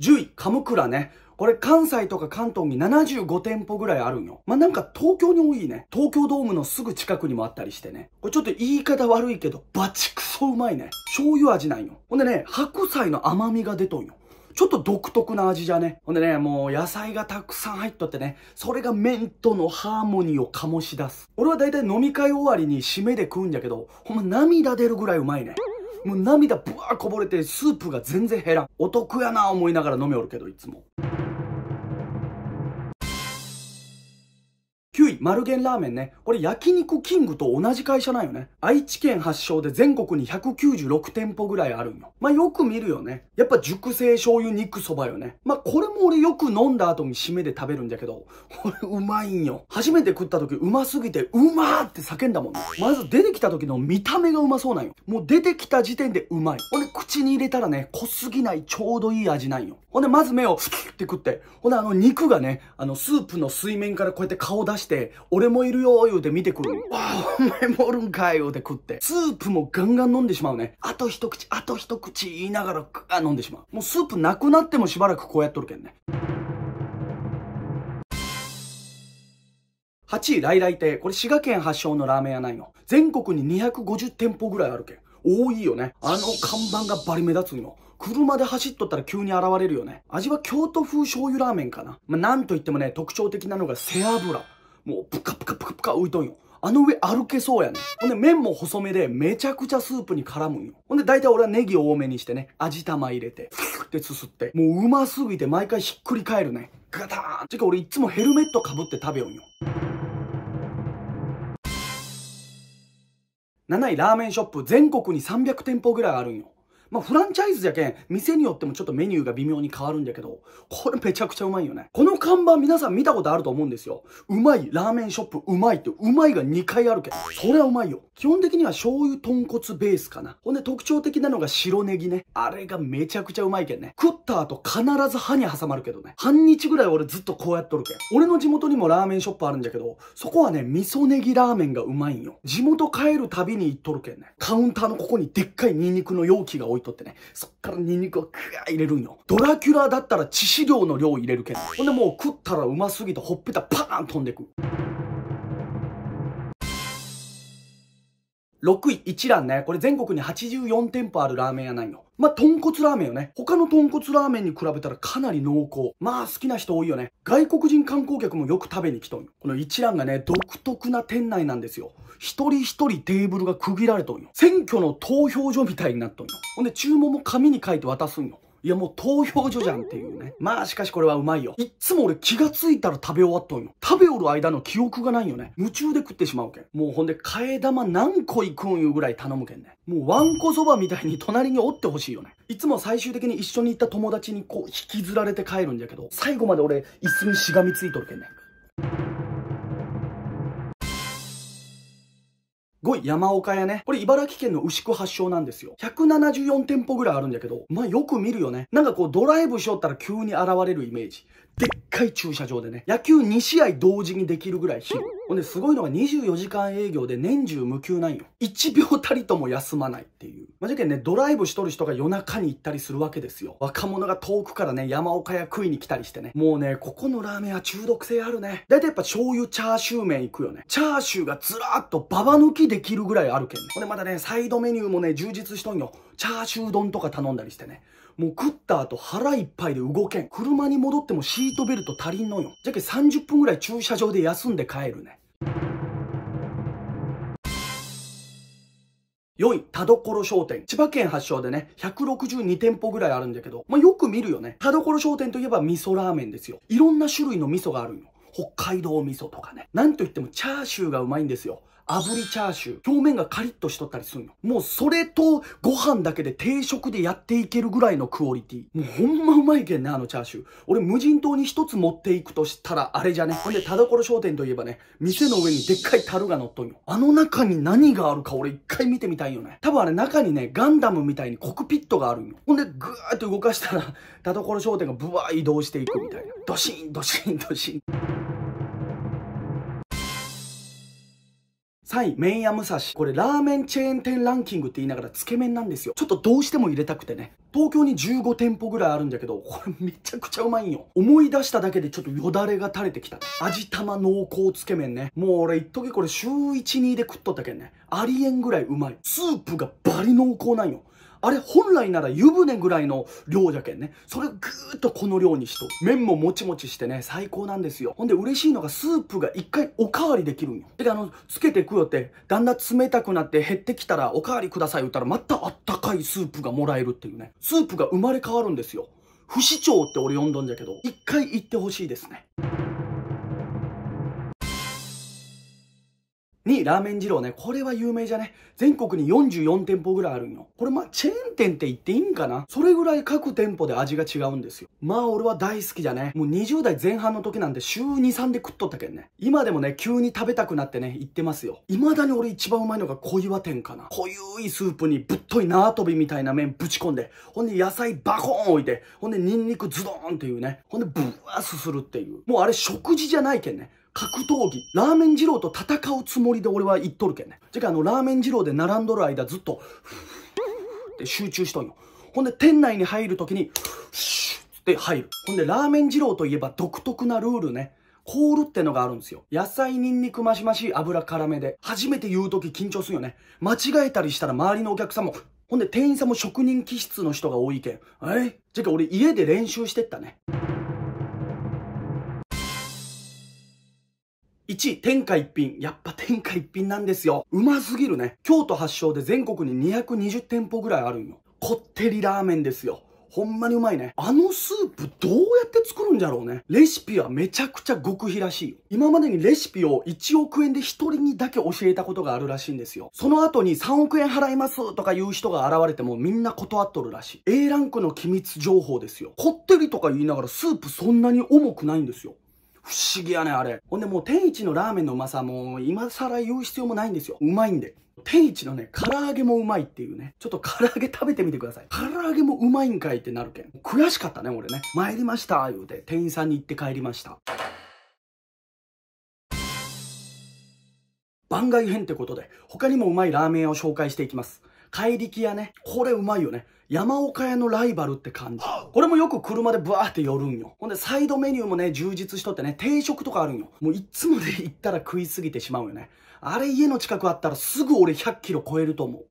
10位、鎌倉ね。これ関西とか関東に75店舗ぐらいあるんよ。まあ、なんか東京に多いね。東京ドームのすぐ近くにもあったりしてね。これちょっと言い方悪いけど、バチクソうまいね。醤油味なんよ。ほんでね、白菜の甘みが出とんよ。ちょっと独特な味じゃね。ほんでね、もう野菜がたくさん入っとってね、それが麺とのハーモニーを醸し出す。俺はだいたい飲み会終わりに締めで食うんじゃけど、ほんま涙出るぐらいうまいね。もう涙ぶわーこぼれて、スープが全然減らん。お得やな思いながら飲みおるけど、いつも。丸源ラーメンね。これ焼肉キングと同じ会社なんよね。愛知県発祥で全国に196店舗ぐらいあるんよ。まあ、よく見るよね。やっぱ熟成醤油肉そばよね。まあ、これも俺よく飲んだ後に締めで食べるんだけど、これうまいんよ。初めて食った時うますぎて、うまーって叫んだもん、ね、まず出てきた時の見た目がうまそうなんよ。もう出てきた時点でうまい。ほんで口に入れたらね、濃すぎないちょうどいい味なんよ。ほんでまず目をスキって食って、ほんであの肉がね、あのスープの水面からこうやって顔出して、俺もいるよ言うて見てくる。わあ、お前もおるんかい言うて食って。スープもガンガン飲んでしまうね。あと一口、あと一口言いながらあ飲んでしまう。もうスープなくなってもしばらくこうやっとるけんね。8位、ライライ亭。これ滋賀県発祥のラーメン屋ないの。全国に250店舗ぐらいあるけん。多いよね。あの看板がバリ目立つの。車で走っとったら急に現れるよね。味は京都風醤油ラーメンかな。まあ、なんといってもね、特徴的なのが背脂。もうプカプカプカプカ浮いとんよ。あの上歩けそうやねん。ほんで麺も細めでめちゃくちゃスープに絡むんよ。ほんで大体俺はネギ多めにしてね、味玉入れて、ふってすすって。もううますぎて毎回ひっくり返るね。ガターンてか俺いつもヘルメットかぶって食べよんよ。7位ラーメンショップ全国に300店舗ぐらいあるんよ。まあ、フランチャイズじゃけん、店によってもちょっとメニューが微妙に変わるんだけど、これめちゃくちゃうまいよね。この看板皆さん見たことあると思うんですよ。うまい、ラーメンショップ、うまいって、うまいが2回あるけん。それはうまいよ。基本的には醤油豚骨ベースかな。ほんで特徴的なのが白ネギね。あれがめちゃくちゃうまいけんね。食った後必ず歯に挟まるけどね。半日ぐらい俺ずっとこうやっとるけん。俺の地元にもラーメンショップあるんだけど、そこはね、味噌ネギラーメンがうまいんよ。地元帰るたびに行っとるけんね。カウンターのここにでっかいニンニクの容器が置いいとってね、そっからニンニクをクワー入れるんよ。ドラキュラだったら致死量の量入れるけど。ほんでもう食ったらうますぎてほっぺたパーン飛んでく。6位一蘭ね。これ全国に84店舗あるラーメン屋なんよ。まあ、豚骨ラーメンよね。他の豚骨ラーメンに比べたらかなり濃厚。まあ、好きな人多いよね。外国人観光客もよく食べに来とんよ。この一蘭がね、独特な店内なんですよ。一人一人テーブルが区切られとんよ。選挙の投票所みたいになっとんよ。ほんで、注文も紙に書いて渡すんよ。いやもう投票所じゃんっていうね。まあしかしこれはうまいよ。いっつも俺気がついたら食べ終わっとんよ。食べおる間の記憶がないよね。夢中で食ってしまうけん。もうほんで替え玉何個いくんいうぐらい頼むけんね。もうわんこそばみたいに隣におってほしいよね。いつも最終的に一緒に行った友達にこう引きずられて帰るんじゃけど、最後まで俺椅子にしがみついとるけんね。5位、山岡屋ね。これ茨城県の牛久発祥なんですよ。174店舗ぐらいあるんだけど、まあよく見るよね。なんかこうドライブしよったら急に現れるイメージ。でっかい駐車場でね、野球2試合同時にできるぐらい広い。ほんですごいのが24時間営業で年中無休なんよ。1秒たりとも休まないっていう。まあ、じゃけんね、ドライブしとる人が夜中に行ったりするわけですよ。若者が遠くからね、山岡屋食いに来たりしてね。もうね、ここのラーメンは中毒性あるね。だいたいやっぱ醤油チャーシュー麺行くよね。チャーシューがずらーっとババ抜きできるぐらいあるけんね。ほんでまだね、サイドメニューもね、充実しとんよ。チャーシュー丼とか頼んだりしてね。もう食った後腹いっぱいで動けん。車に戻ってもシートベルト足りんのよ。じゃけ30分ぐらい駐車場で休んで帰るね。良い田所商店。千葉県発祥でね、162店舗ぐらいあるんだけど、まあ、よく見るよね。田所商店といえば味噌ラーメンですよ。いろんな種類の味噌があるんよ。北海道味噌とかね。なんといってもチャーシューがうまいんですよ。炙りチャーシュー、表面がカリッとしとったりするの。もうそれとご飯だけで定食でやっていけるぐらいのクオリティ。もうほんまうまいけんね、あのチャーシュー。俺無人島に一つ持っていくとしたらあれじゃね。ほんで、田所商店といえばね、店の上にでっかい樽が乗っとんよ。あの中に何があるか俺一回見てみたいよね。多分あれ中にね、ガンダムみたいにコクピットがあるんよ。ほんで、ぐーっと動かしたら、田所商店がブワー移動していくみたいな。ドシーン、ドシーン、ドシーン。3位、麺屋武蔵。これ、ラーメンチェーン店ランキングって言いながら、つけ麺なんですよ。ちょっとどうしても入れたくてね。東京に15店舗ぐらいあるんだけど、これめちゃくちゃうまいんよ。思い出しただけでちょっとよだれが垂れてきた。味玉濃厚つけ麺ね。もう俺一時これ週1、2で食っとったけんね。ありえんぐらいうまい。スープがバリ濃厚なんよ。あれ本来なら湯船ぐらいの量じゃけんね。それぐーっとこの量にしと。麺ももちもちしてね、最高なんですよ。ほんで嬉しいのがスープが一回おかわりできるんよ。で、あの、つけてくよって、だんだん冷たくなって減ってきたらおかわりください言ったらまたあったかいスープがもらえるっていうね。スープが生まれ変わるんですよ。不死鳥って俺呼んどんじゃけど、一回行ってほしいですね。にラーメン二郎ね、これは有名じゃね。全国に44店舗ぐらいあるんよ。これまあチェーン店って言っていいんかなそれぐらい各店舗で味が違うんですよ。まあ俺は大好きじゃね。もう20代前半の時なんて週2、3で食っとったけんね。今でもね、急に食べたくなってね、行ってますよ。未だに俺一番うまいのが小岩店かな。濃ゆいスープにぶっとい縄跳びみたいな麺ぶち込んで、ほんで野菜バコーン置いて、ほんでニンニクズドーンっていうね。ほんでブワースするっていう。もうあれ食事じゃないけんね。格闘技、ラーメン二郎と戦うつもりで俺は言っとるけんね。じゃあの、ラーメン二郎で並んどる間ずっと、って集中しとんよ。ほんで、店内に入るときに、でて入る。ほんで、ラーメン二郎といえば独特なルールね。コールってのがあるんですよ。野菜、ニンニク、マシマシ、油辛めで。初めて言うとき緊張するよね。間違えたりしたら周りのお客さんも、ほんで店員さんも職人気質の人が多いけん。えじゃあ俺家で練習してったね。1、天下一品。やっぱ天下一品なんですよ。うますぎるね。京都発祥で全国に220店舗ぐらいあるんよ。こってりラーメンですよ。ほんまにうまいね。あのスープどうやって作るんじゃろうね。レシピはめちゃくちゃ極秘らしいよ。今までにレシピを1億円で1人にだけ教えたことがあるらしいんですよ。その後に3億円払いますとか言う人が現れてもみんな断っとるらしい。A ランクの機密情報ですよ。こってりとか言いながらスープそんなに重くないんですよ。不思議やね、あれ。ほんでもう天一のラーメンのうまさも今更言う必要もないんですよ。うまいんで。天一のね、唐揚げもうまいっていうね。ちょっと唐揚げ食べてみてください。唐揚げもうまいんかいってなるけん。悔しかったね、俺ね。参りました、言うて。店員さんに行って帰りました。番外編ってことで、他にもうまいラーメン屋を紹介していきます。怪力屋ね。これうまいよね。山岡屋のライバルって感じ。これもよく車でブワーって寄るんよ。ほんで、サイドメニューもね、充実しとってね、定食とかあるんよ。もういつもで行ったら食いすぎてしまうよね。あれ家の近くあったらすぐ俺100キロ超えると思う。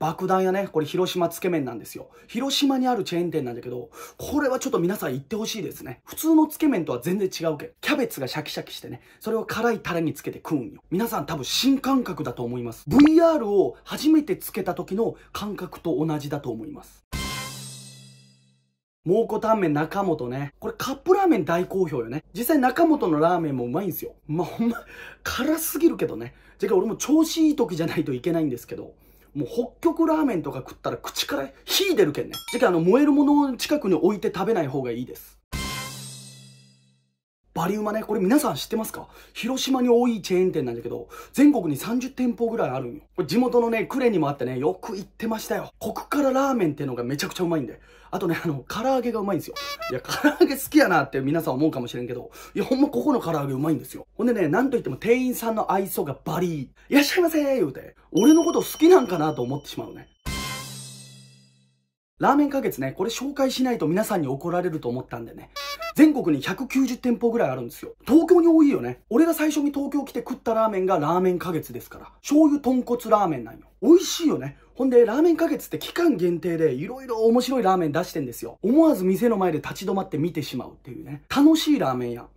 爆弾やね、これ広島つけ麺なんですよ。広島にあるチェーン店なんだけど、これはちょっと皆さん言ってほしいですね。普通のつけ麺とは全然違うけど、キャベツがシャキシャキしてね、それを辛いタレにつけて食うんよ。皆さん多分新感覚だと思います。VR を初めてつけた時の感覚と同じだと思います。蒙古タンメン中本ね。これカップラーメン大好評よね。実際中本のラーメンもうまいんですよ。まあ、ほんま、辛すぎるけどね。じゃあ俺も調子いい時じゃないといけないんですけど。もう北極ラーメンとか食ったら口から火出るけんね。次回あ、あの、燃えるものを近くに置いて食べない方がいいです。バリウマね、これ皆さん知ってますか広島に多いチェーン店なんだけど、全国に30店舗ぐらいあるんよ。これ地元のね、クレにもあってね、よく行ってましたよ。コクからラーメンってのがめちゃくちゃうまいんで。あとね、あの、唐揚げがうまいんですよ。いや、唐揚げ好きやなって皆さん思うかもしれんけど、いや、ほんまここの唐揚げうまいんですよ。ほんでね、なんといっても店員さんの愛想がバリー。いらっしゃいませー言うて、俺のこと好きなんかなと思ってしまうね。ラーメン花月ね、これ紹介しないと皆さんに怒られると思ったんでね。全国に190店舗ぐらいあるんですよ。東京に多いよね。俺が最初に東京来て食ったラーメンがラーメン花月ですから。醤油豚骨ラーメンなんよ。美味しいよね。ほんで、ラーメン花月って期間限定で色々面白いラーメン出してんですよ。思わず店の前で立ち止まって見てしまうっていうね。楽しいラーメン屋。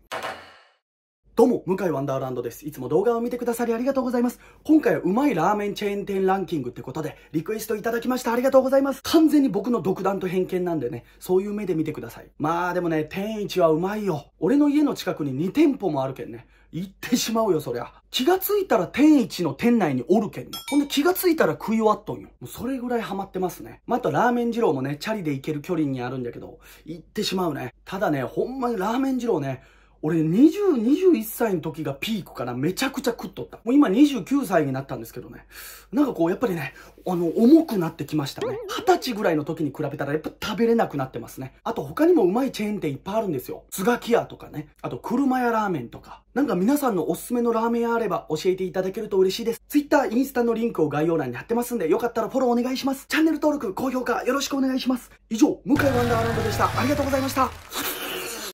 どうも、向井ワンダーランドです。いつも動画を見てくださりありがとうございます。今回はうまいラーメンチェーン店ランキングってことで、リクエストいただきましたありがとうございます。完全に僕の独断と偏見なんでね、そういう目で見てください。まあでもね、天一はうまいよ。俺の家の近くに2店舗もあるけんね。行ってしまうよ、そりゃ。気がついたら天一の店内におるけんね。ほんで気がついたら食い終わっとんよ。もうそれぐらいハマってますね。まあ、あとラーメン二郎もね、チャリで行ける距離にあるんだけど、行ってしまうね。ただね、ほんまにラーメン二郎ね、俺20、21歳の時がピークからめちゃくちゃ食っとった。もう今29歳になったんですけどね。なんかこう、やっぱりね、あの、重くなってきましたね。20歳ぐらいの時に比べたらやっぱ食べれなくなってますね。あと他にもうまいチェーン店いっぱいあるんですよ。つがき屋とかね。あと車屋ラーメンとか。なんか皆さんのおすすめのラーメン屋あれば教えていただけると嬉しいです。Twitter、インスタのリンクを概要欄に貼ってますんで、よかったらフォローお願いします。チャンネル登録、高評価よろしくお願いします。以上、向井ワンダーランドでした。ありがとうございました。